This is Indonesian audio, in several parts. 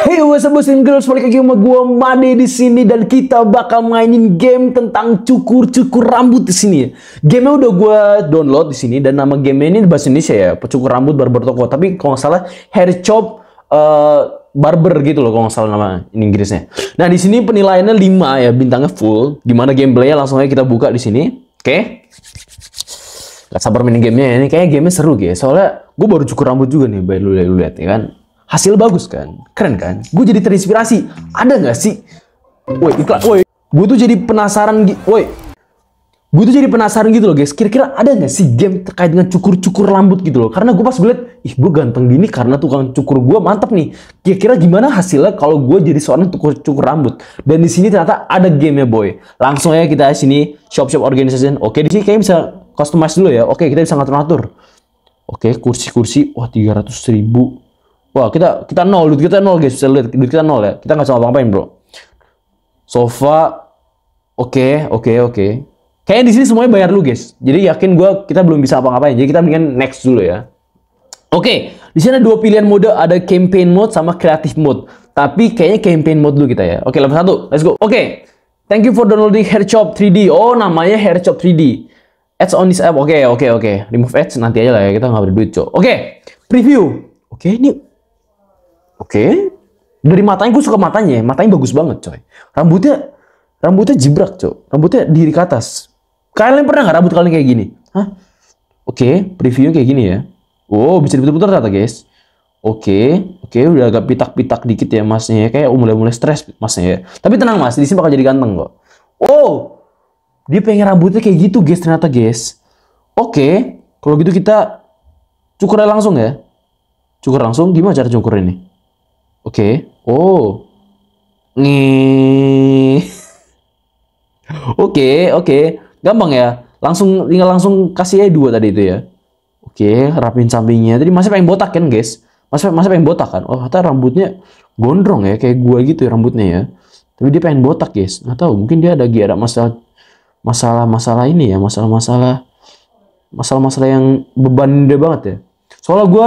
Hey what's up boys girls, balik lagi sama gua Made di sini dan kita bakal mainin game tentang cukur-cukur rambut di sini Game-nya udah gue download di sini dan nama game ini bahasa Indonesia ya, cukur rambut barber toko. Tapi kalau nggak salah hair chop uh, eh, barber gitu loh kalau nggak salah nama ini Inggrisnya. Nah, di sini penilaiannya 5 ya, bintangnya full. Gimana gameplaynya langsung aja kita buka di sini. Oke. Okay. Gak sabar main gamenya ya, Ini kayaknya gamenya seru gitu ya. Soalnya gue baru cukur rambut juga nih, by lu lihat ya kan hasil bagus kan? Keren kan? Gue jadi terinspirasi. Ada nggak sih? Woi, iklan. Woi, gue tuh jadi penasaran. Woi, gue tuh jadi penasaran gitu loh guys. Kira-kira ada nggak sih game terkait dengan cukur-cukur rambut gitu loh? Karena gue pas gue liat, ih gue ganteng gini karena tukang cukur gue mantap nih. Kira-kira gimana hasilnya kalau gue jadi seorang cukur-cukur rambut? Dan di sini ternyata ada game ya boy. Langsung aja kita sini shop-shop organization. Oke di sini kayaknya bisa customize dulu ya. Oke kita bisa ngatur-ngatur. Oke kursi-kursi, wah tiga ratus ribu Wah kita kita nol, duit kita nol guys, bisa lihat duit kita nol ya. Kita nggak sama apa-apain bro. Sofa, oke okay, oke okay, oke. Okay. Kayaknya di sini semuanya bayar lu guys. Jadi yakin gue kita belum bisa apa-apain. Jadi kita mendingan next dulu ya. Oke, okay, di sini ada dua pilihan mode, ada campaign mode sama creative mode. Tapi kayaknya campaign mode dulu kita ya. Oke, okay, level satu, let's go. Oke, okay, thank you for downloading Hairchop 3D. Oh, namanya Hairchop 3D. Ads on this app. Oke, okay, oke, okay, oke. Okay. Remove ads nanti aja lah ya. Kita nggak ada duit, cok. Oke, okay, preview. Oke, okay, ini Oke. Okay. Dari matanya gue suka matanya, matanya bagus banget coy. Rambutnya rambutnya jibrak coy. Rambutnya diri ke atas. Kalian pernah nggak rambut kalian kayak gini? Hah? Oke, okay, previewnya kayak gini ya. Oh, bisa diputar-putar ternyata guys. Oke, okay, oke okay, udah agak pitak-pitak dikit ya masnya ya. Kayak mulai-mulai stres masnya ya. Tapi tenang mas, di sini bakal jadi ganteng kok. Oh, dia pengen rambutnya kayak gitu guys ternyata guys. Oke, okay, kalau gitu kita cukur langsung ya. Cukur langsung, gimana cara cukur ini? Oke. Okay. Oh. Nih. oke, oke. Gampang ya. Langsung tinggal langsung kasih aja dua tadi itu ya. Oke, okay, rapin sampingnya. Tadi masih pengen botak kan, guys? Masih masih pengen botak kan? Oh, kata rambutnya gondrong ya kayak gua gitu ya rambutnya ya. Tapi dia pengen botak, guys. Nggak tahu, mungkin dia ada ada masalah masalah-masalah ini ya, masalah-masalah masalah-masalah yang beban dia banget ya. Soalnya gua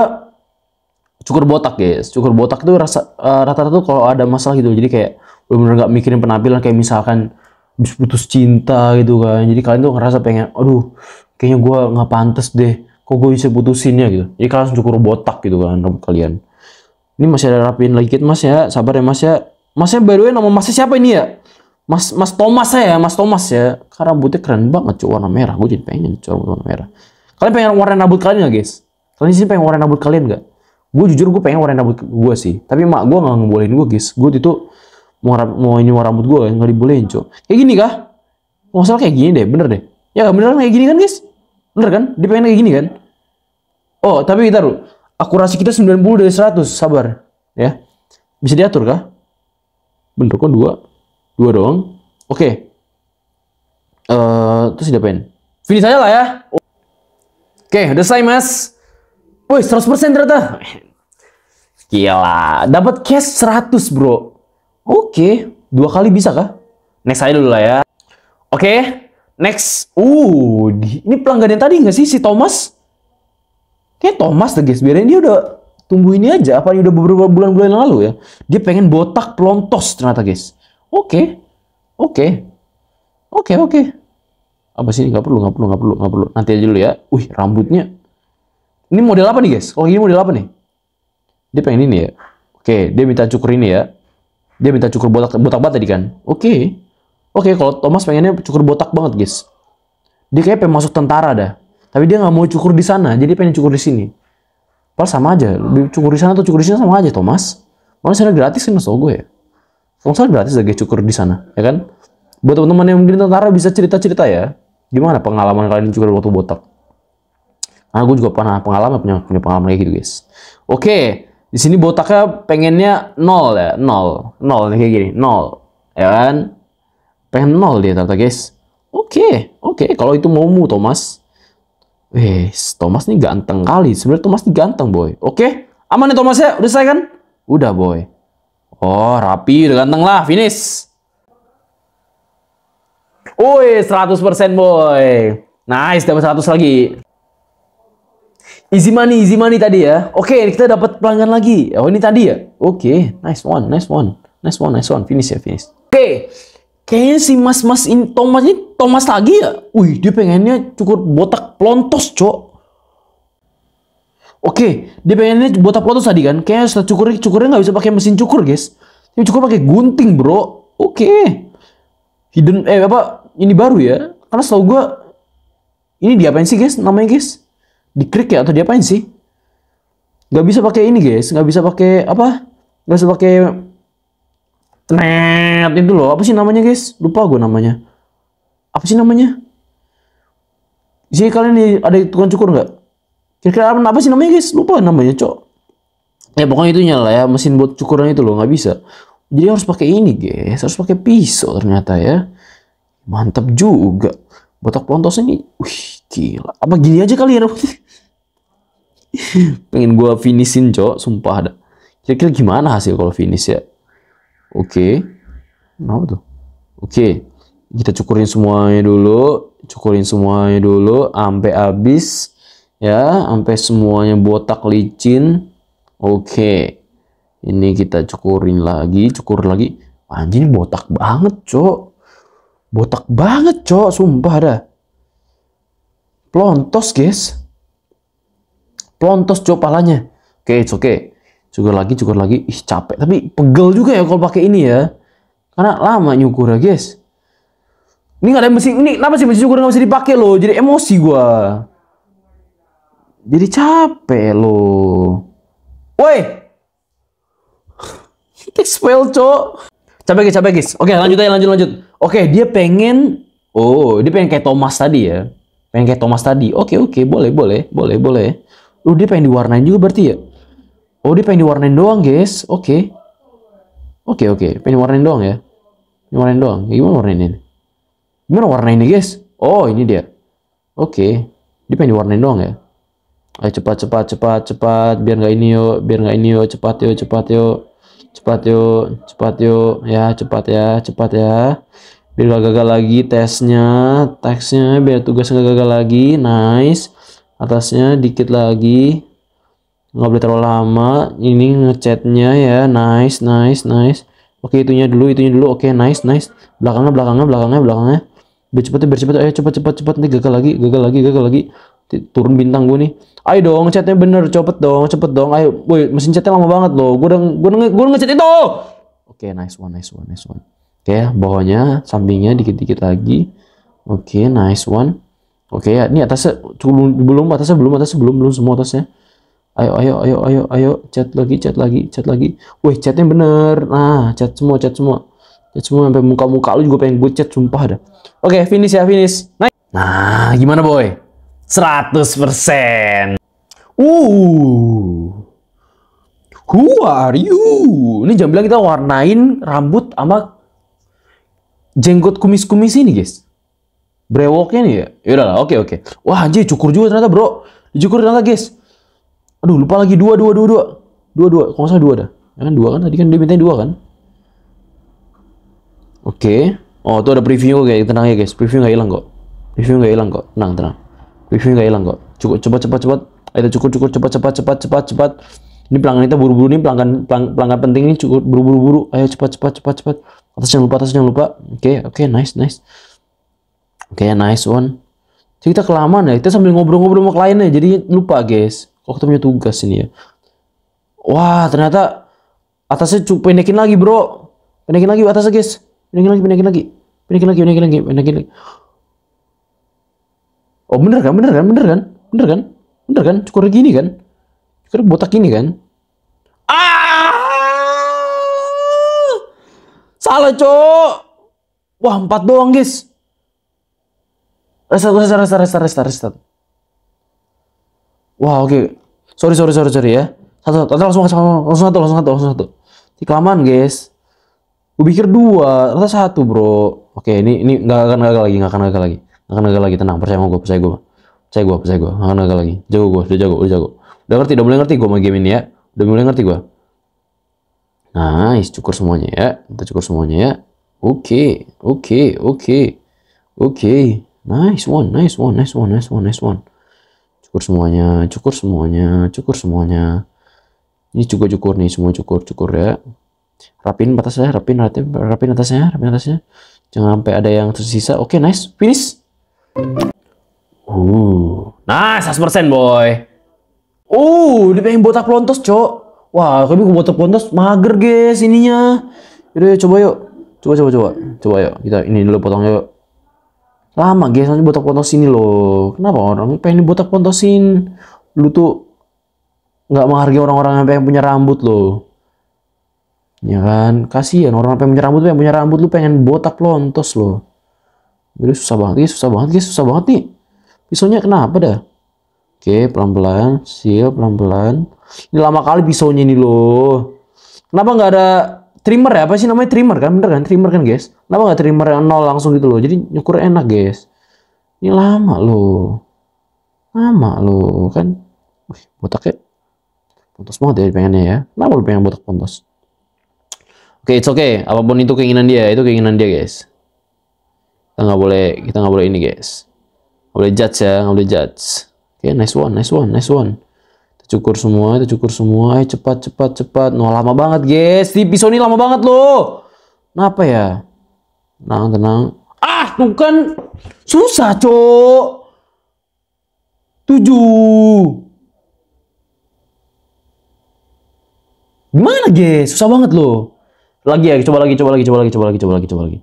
cukur botak guys cukur botak itu rasa rata eh, rata-rata tuh kalau ada masalah gitu jadi kayak bener-bener nggak mikirin penampilan kayak misalkan habis putus cinta gitu kan jadi kalian tuh ngerasa pengen aduh kayaknya gue nggak pantas deh kok gue bisa putusinnya gitu jadi kalian langsung cukur botak gitu kan rambut kalian ini masih ada rapiin lagi mas ya sabar ya mas ya masnya by the way nama masnya siapa ini ya mas mas Thomas ya mas Thomas ya karena rambutnya keren banget cuy warna merah gue jadi pengen cuy warna merah kalian pengen warna rambut kalian nggak guys kalian sih pengen warna rambut kalian nggak gue jujur gue pengen warna rambut gue sih tapi mak gue nggak ngebolehin gue guys gue itu mau mau ini warna rambut gue gak nggak dibolehin cok kayak gini kah masalah salah kayak gini deh bener deh ya bener kayak gini kan guys bener kan dia pengen kayak gini kan oh tapi kita akurasi kita 90 dari 100 sabar ya bisa diatur kah bener kok kan dua dua doang oke okay. uh, eh, terus diapain finish aja lah ya oke okay, udah selesai mas Woi, 100% ternyata. Gila, dapat cash 100 bro. Oke, okay. dua kali bisa kah? Next aja dulu lah ya. Oke, okay. next. Uh, ini pelanggan yang tadi nggak sih si Thomas? Kayak Thomas deh guys, biarin dia udah tunggu ini aja. Apa ini udah beberapa bulan-bulan lalu ya? Dia pengen botak pelontos ternyata guys. Oke, okay. oke, okay. oke, okay, oke. Okay. Apa sih? Gak perlu, gak perlu, gak perlu, gak perlu. Nanti aja dulu ya. Wih, rambutnya. Ini model apa nih guys? Kalau ini model apa nih? dia pengen ini ya oke okay, dia minta cukur ini ya dia minta cukur botak botak banget tadi kan oke okay. oke okay, kalau Thomas pengennya cukur botak banget guys dia kayak pengen masuk tentara dah tapi dia nggak mau cukur di sana jadi pengen cukur di sini Pas sama aja, cukur di sana atau cukur di sini sama aja Thomas. Mana sana gratis kan masuk gue ya. Kalau gratis lagi cukur di sana, ya kan? Buat teman-teman yang mungkin tentara bisa cerita-cerita ya. Gimana pengalaman kalian cukur waktu botak? Nah, juga pernah pengalaman punya, punya pengalaman kayak gitu guys. Oke, di sini botaknya pengennya nol ya, nol, nol kayak gini, nol, ya kan? Pengen nol dia ternyata guys. Oke, okay, oke, okay. kalau itu maumu Thomas. Wes, Thomas ini ganteng kali. Sebenarnya Thomas ini ganteng, boy. Oke, okay? aman nih ya, Thomas ya? Udah saya kan? Udah, boy. Oh, rapi, udah ganteng lah, finish. Woi, 100% boy. Nice, dapat 100 lagi. Easy money, easy money tadi ya. Oke, okay, kita dapat pelanggan lagi. Oh, ini tadi ya. Oke, okay, nice one, nice one. Nice one, nice one. Finish ya, finish. Oke. Okay. Kayaknya si mas-mas ini Thomas ini Thomas lagi ya. Wih, dia pengennya cukur botak plontos, Cok. Oke, okay, dia pengennya botak plontos tadi kan. Kayaknya setelah cukur cukurnya nggak bisa pakai mesin cukur, guys. Ini cukur pakai gunting, Bro. Oke. Okay. Hidden eh apa ini baru ya? Karena setahu gue, ini diapain sih, guys? Namanya, guys? dikrik ya atau diapain sih? Gak bisa pakai ini guys, gak bisa pakai apa? Gak bisa pakai net itu loh. Apa sih namanya guys? Lupa gue namanya. Apa sih namanya? Jadi kalian nih ada tukang cukur nggak? Kira-kira apa sih namanya guys? Lupa namanya cok. Ya pokoknya itu nyala ya mesin buat cukuran itu loh nggak bisa. Jadi harus pakai ini guys, harus pakai pisau ternyata ya. Mantap juga. Botak pontos ini, wih gila. Apa gini aja kali ya pengen gua finishin cok sumpah ada kira-kira gimana hasil kalau finish ya oke okay. kenapa tuh oke okay. kita cukurin semuanya dulu cukurin semuanya dulu sampai habis ya sampai semuanya botak licin oke okay. ini kita cukurin lagi cukur lagi anjing botak banget cok botak banget cok sumpah dah plontos guys Plontos coba palanya. Oke, okay, oke. Okay. Cukur lagi, cukur lagi. Ih, capek. Tapi pegel juga ya kalau pakai ini ya. Karena lama nyukur ya, guys. Ini nggak ada mesin, ini kenapa sih mesin cukur nggak bisa dipakai loh? Jadi emosi gua. Jadi capek loh. Woi. spell cok. Capek guys, capek guys. Oke, lanjut aja, lanjut, lanjut. Oke, dia pengen Oh, dia pengen kayak Thomas tadi ya. Pengen kayak Thomas tadi. Oke, oke, boleh, boleh, boleh, boleh. Oh dia pengen diwarnain juga berarti ya? Oh dia pengen diwarnain doang guys. Oke. Okay. Oke okay, oke. Okay. Pengen diwarnain doang ya? Pengen diwarnain doang. Ya, gimana warnain ini? Gimana warnain ini guys? Oh ini dia. Oke. Okay. Dia pengen diwarnain doang ya? Ayo cepat cepat cepat cepat. Biar nggak ini yuk. Biar nggak ini yuk. Cepat yuk cepat yuk. Cepat yuk. Cepat yuk. Ya cepat ya cepat ya. Biar gak gagal lagi tesnya. Teksnya biar tugas gak gagal lagi. Nice atasnya dikit lagi nggak boleh terlalu lama ini ngecatnya ya nice nice nice oke itunya dulu itunya dulu oke nice nice belakangnya belakangnya belakangnya belakangnya bercepat bercepat ayo cepat cepat cepat nih gagal lagi gagal lagi gagal lagi turun bintang gue nih ayo dong catnya bener cepet dong cepet dong ayo woi mesin chatnya lama banget loh gue udah gue udah, gue ngecat itu oke okay, nice one nice one nice one oke okay, bawahnya sampingnya dikit dikit lagi oke okay, nice one Oke okay, ya, ini atasnya belum belum atasnya belum atasnya belum belum semua atasnya. Ayo ayo ayo ayo ayo chat lagi chat lagi chat lagi. Wih chatnya bener. Nah chat semua chat semua. Chat semua sampai muka muka lu juga pengen gue chat sumpah dah. Oke okay, finish ya finish. Naik. Nah gimana boy? 100%. Uh. Who are you? Ini jam bilang kita warnain rambut sama jenggot kumis-kumis ini guys brewoknya nih ya yaudah lah oke okay, oke okay. wah anjir cukur juga ternyata bro cukur ternyata guys aduh lupa lagi dua dua dua dua dua dua kok salah dua dah ya kan dua kan tadi kan dia minta dua kan oke okay. oh tuh ada preview kok kayak gitu. tenang ya guys preview nggak hilang kok preview nggak hilang kok tenang tenang preview nggak hilang kok cukup cepat cepat cepat ayo cukur cukur cepat cepat cepat cepat cepat ini pelanggan kita buru-buru nih pelanggan pelanggan penting ini cukup buru-buru buru ayo cepat cepat cepat cepat atas jangan lupa atas jangan lupa oke okay, oke okay, nice nice Oke, okay, nice one. Jadi kita kelamaan ya, kita sambil ngobrol-ngobrol sama kliennya, jadi lupa guys. Kok kita punya tugas ini ya. Wah, ternyata atasnya cukup pendekin lagi bro. Pendekin lagi atasnya guys. Pendekin lagi, pendekin lagi. Pendekin lagi, pendekin lagi, pendekin lagi. Oh bener kan, bener kan, bener kan, bener kan, bener kan, cukur gini kan. Cukur botak gini kan. Ah! Salah cok. Wah empat doang guys. Restart, restart, restart, restart, restart, restart. Wah, oke. Okay. Sorry, sorry, sorry, sorry ya. Satu, satu, langsung, langsung, langsung satu, langsung satu, langsung satu. Tiklaman, guys. Gue pikir dua, ternyata satu, bro. Oke, okay, ini ini nggak akan gagal lagi, nggak akan gagal lagi, nggak akan gagal lagi. Tenang, percaya sama gue, percaya gue, percaya gue, percaya gue, nggak akan gagal lagi. Jago gue, udah jago, udah jago. Udah ngerti, udah mulai ngerti gue sama game ini ya. Udah mulai ngerti gue. Nice, cukur semuanya ya. Kita cukur semuanya ya. Oke, okay, oke, okay, oke, okay, oke. Okay. Nice one, nice one, nice one, nice one, nice one. Cukur semuanya, cukur semuanya, cukur semuanya. Ini juga cukur nih, semua cukur, cukur ya. Rapin batasnya, rapin, rapin, rapin atasnya, rapin atasnya. Jangan sampai ada yang tersisa. Oke, okay, nice, finish. Uh, nice, 100% boy. Uh, dia pengen botak lontos cok. Wah, kami gue botak lontos, mager guys ininya. Yaudah, coba yuk. Coba, coba, coba. Coba yuk. Kita ini dulu potong yuk lama guys nanti botak pontos ini loh kenapa orang pengen botak pontosin lu tuh nggak menghargai orang-orang yang pengen punya rambut loh ya kan kasihan orang yang punya rambut yang punya rambut lu pengen botak lontos loh jadi susah banget guys susah banget guys susah banget nih pisaunya kenapa dah oke pelan-pelan siap pelan-pelan ini lama kali pisaunya ini loh kenapa nggak ada trimmer ya apa sih namanya trimmer kan bener kan trimmer kan guys kenapa nggak trimmer yang nol langsung gitu loh jadi nyukur enak guys ini lama loh lama loh kan Wih, botaknya pontos banget ya pengennya ya kenapa lu pengen botak pontos oke okay, it's okay apapun itu keinginan dia itu keinginan dia guys kita nggak boleh kita nggak boleh ini guys nggak boleh judge ya nggak boleh judge oke okay, nice one nice one nice one Cukur semua, itu cukur semua. Eh, cepat, cepat, cepat. No, nah, lama banget, guys. Di pisau ini lama banget loh. Kenapa nah, ya? Tenang, tenang. Ah, tuh kan susah, cok. Tujuh. Gimana, guys? Susah banget loh. Lagi ya, coba lagi, coba lagi, coba lagi, coba lagi, coba lagi, coba lagi.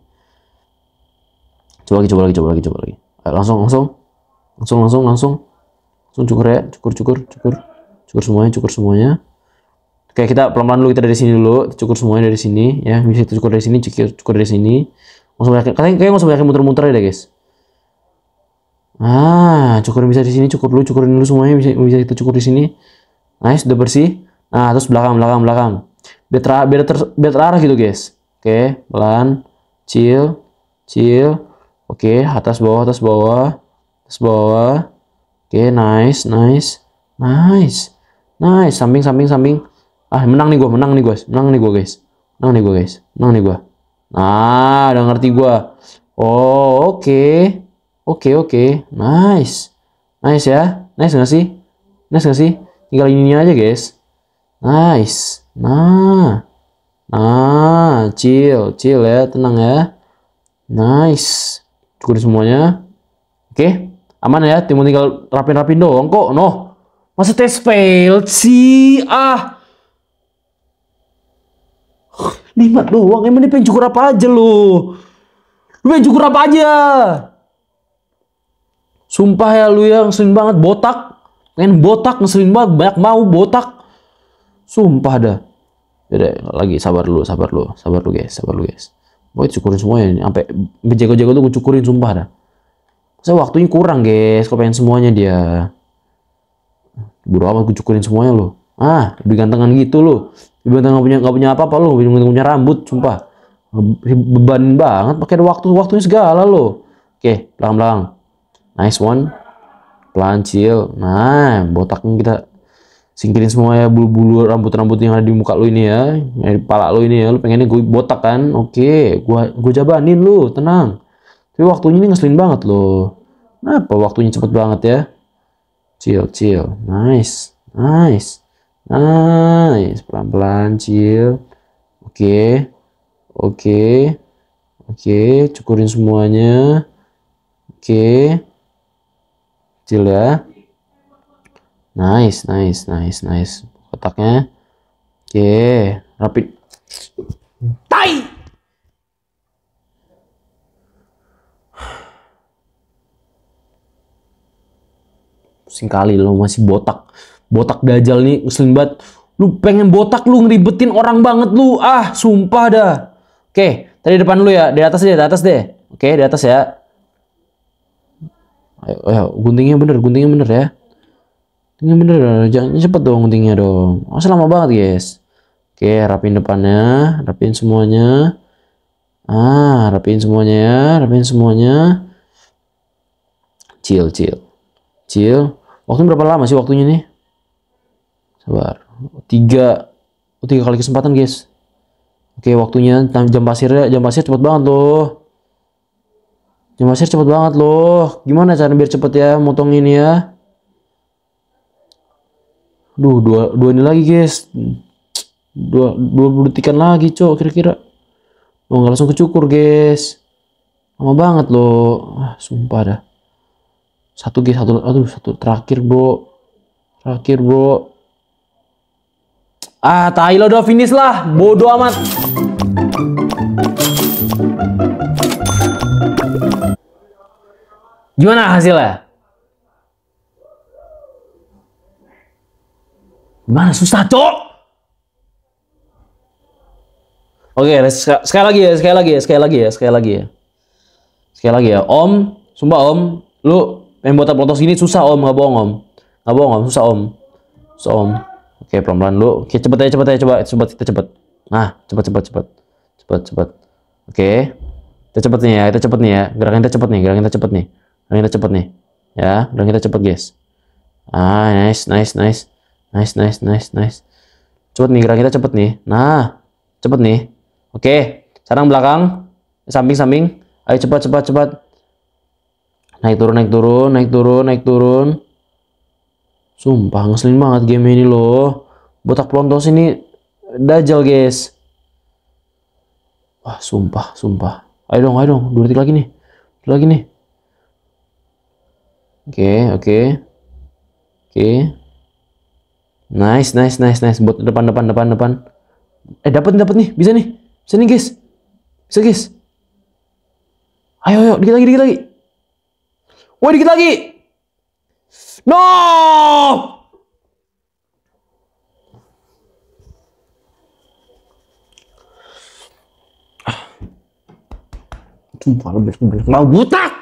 Coba lagi, coba lagi, coba lagi, coba lagi. langsung, langsung. Langsung, langsung, langsung. Langsung cukur ya, cukur, cukur, cukur cukur semuanya cukur semuanya Oke, kita pelan-pelan dulu kita dari sini dulu, cukur semuanya dari sini ya. Bisa itu cukur dari sini, cukur, cukur dari sini. Langsung banyak, kalian kayak langsung banyak muter-muter ya, guys. Ah, cukur bisa di sini, cukur dulu, cukurin dulu semuanya bisa bisa itu cukur di sini. Nice, udah bersih. Nah, terus belakang, belakang, belakang. Betra, biar, ter, biar terarah gitu, guys. Oke, pelan, chill, chill. Oke, atas bawah, atas bawah, atas bawah. Oke, nice, nice, nice. Nice, samping, samping, samping. Ah, menang nih gue, menang nih gue, menang nih gue guys. Menang nih gue guys, menang nih gue. Nah, udah ngerti gue. Oh, oke. Okay. Oke, okay, oke. Okay. Nice. Nice ya. Nice gak sih? Nice gak sih? Tinggal ini aja guys. Nice. Nah. Nah, chill, chill ya, tenang ya. Nice. Cukup semuanya. Oke, okay. aman ya. Timun tinggal rapin-rapin doang kok. Noh. Masa tes fail sih? Ah. Lima doang. Emang dia pengen cukur apa aja lo? Lu pengen cukur apa aja? Sumpah ya lu yang sering banget. Botak. Pengen botak ngeselin banget. Banyak mau botak. Sumpah dah. Beda ya lagi sabar lu, sabar lu, sabar lu guys, sabar lu guys. Gue cukurin semuanya nih, sampai bejego jago tuh gue cukurin sumpah dah. Saya waktunya kurang guys, kok pengen semuanya dia. Buru amat gue cukurin semuanya lo. Ah, lebih gantengan gitu lo. Lebih ganteng gak punya gak punya apa-apa lo, lebih ganteng punya rambut, sumpah. Beban banget pakai waktu-waktunya segala lo. Oke, pelan-pelan. Nice one. Pelan chill. Nah, botaknya kita singkirin semua ya bulu-bulu rambut-rambut yang ada di muka lo ini ya, yang di kepala lo ini ya. Lo pengennya gue botak kan? Oke, gue gua jabanin lo. tenang. Tapi waktunya ini ngeselin banget lo. Kenapa waktunya cepet banget ya? chill chill nice nice nice pelan-pelan chill oke okay. oke okay. oke okay. cukurin semuanya oke okay. chill ya nice nice nice nice kotaknya oke okay. rapid pusing lo masih botak botak dajal nih ngeselin banget lu pengen botak lu ngeribetin orang banget lu ah sumpah dah oke tadi depan lu ya di atas deh di atas deh oke di atas ya ayo, ayo guntingnya bener guntingnya bener ya guntingnya bener eh, jangan cepet dong guntingnya dong oh, selama banget guys oke rapin depannya rapin semuanya ah rapin semuanya ya rapin semuanya chill chill chill Waktu berapa lama sih waktunya nih? Sabar. Tiga, oh, tiga kali kesempatan guys. Oke waktunya jam pasirnya jam pasir cepet banget loh. Jam pasir cepet banget loh. Gimana cara biar cepet ya motong ini ya? Duh dua dua ini lagi guys. Dua dua detikan lagi cok kira-kira. Oh nggak langsung kecukur guys. Lama banget loh. Ah, sumpah dah satu g satu aduh satu terakhir bro terakhir bro ah tai lo udah finish lah bodoh amat gimana hasilnya gimana susah cok Oke, okay, sekali lagi ya, sekali lagi ya, sekali lagi ya, sekali lagi ya. Sekali lagi ya, Om, sumpah Om, lu Pengen buat upload ini susah om, nggak bohong om. Nggak bohong om, susah om. Susah om. Oke, pelan-pelan dulu. Oke, cepet aja, cepet aja, coba, cepet, kita cepet. Nah, cepet, cepet, cepet. Cepet, cepet. Oke. Kita cepet nih ya, kita cepet nih ya. Gerakan kita cepet nih, gerakan kita cepet nih. Gerakan kita cepet nih. Ya, gerakan kita cepet guys. Ah, nice, nice, nice. Nice, nice, nice, nice. Cepet nih, gerakan kita cepet nih. Nah, cepet nih. Oke, sekarang belakang, samping-samping. Ayo cepat, cepat, cepat naik turun naik turun naik turun naik turun sumpah ngeselin banget game ini loh botak pelontos ini dajal guys wah sumpah sumpah ayo dong ayo dong dua detik lagi nih dua lagi nih oke okay, oke okay. oke okay. nice nice nice nice buat depan depan depan depan eh dapat dapat nih bisa nih bisa nih guys bisa guys ayo ayo dikit lagi dikit lagi Woi dikit lagi. No! Sumpah lo bilang bilang mau butak.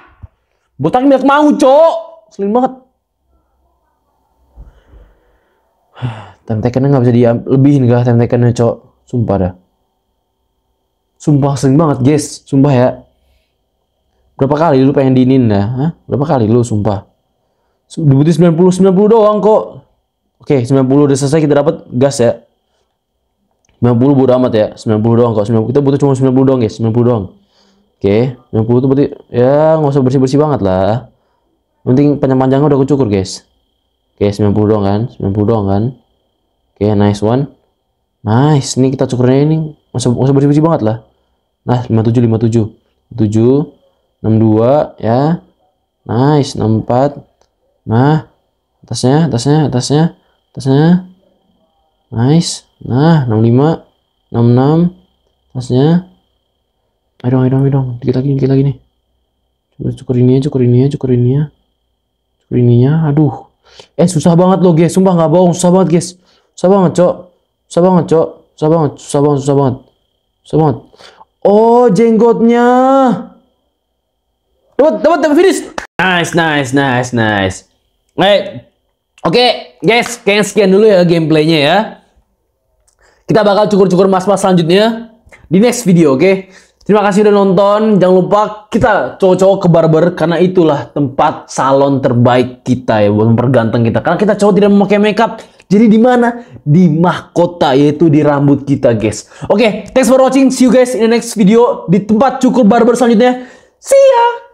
Butak nih mau, Cok. Selin banget. Time nggak bisa diam lebihin gak time Cok. Sumpah dah. Sumpah sering banget, guys. Sumpah ya. Berapa kali lu pengen diinin dah? Hah? Berapa kali lu sumpah? Dibutuh 90, 90 doang kok. Oke, 90 udah selesai kita dapat gas ya. 90 bodo amat ya. 90 doang kok. 90, kita butuh cuma 90 doang guys, ya, 90 doang. Oke, 90 itu berarti ya nggak usah bersih-bersih banget lah. Penting panjang-panjangnya udah kucukur guys. Oke, 90 doang kan? 90 doang kan? Oke, nice one. Nice, ini kita cukurnya ini. nggak usah bersih-bersih banget lah. Nah, 57, 57. 7, 62 ya nice 64 nah atasnya atasnya atasnya atasnya nice nah 65 66 atasnya ayo dong ayo dong ayo dong dikit lagi dikit lagi nih cukur, cukur ini ya cukur ini ya cukur ini ya cukur ya. aduh eh susah banget loh guys sumpah nggak bohong susah banget guys susah banget cok susah banget cok susah banget susah banget susah banget susah banget oh jenggotnya Tepat, tepat, tepat, finish? Nice, nice, nice, nice. Right. Oke, okay, guys, kayaknya sekian dulu ya gameplaynya ya. Kita bakal cukur-cukur mas-mas selanjutnya di next video, oke? Okay? Terima kasih udah nonton. Jangan lupa kita cowok-cowok ke barber karena itulah tempat salon terbaik kita ya buat memperganteng kita. Karena kita cowok tidak memakai makeup. Jadi di mana? Di mahkota yaitu di rambut kita, guys. Oke, okay, thanks for watching. See you guys in the next video di tempat cukur barber selanjutnya. See ya.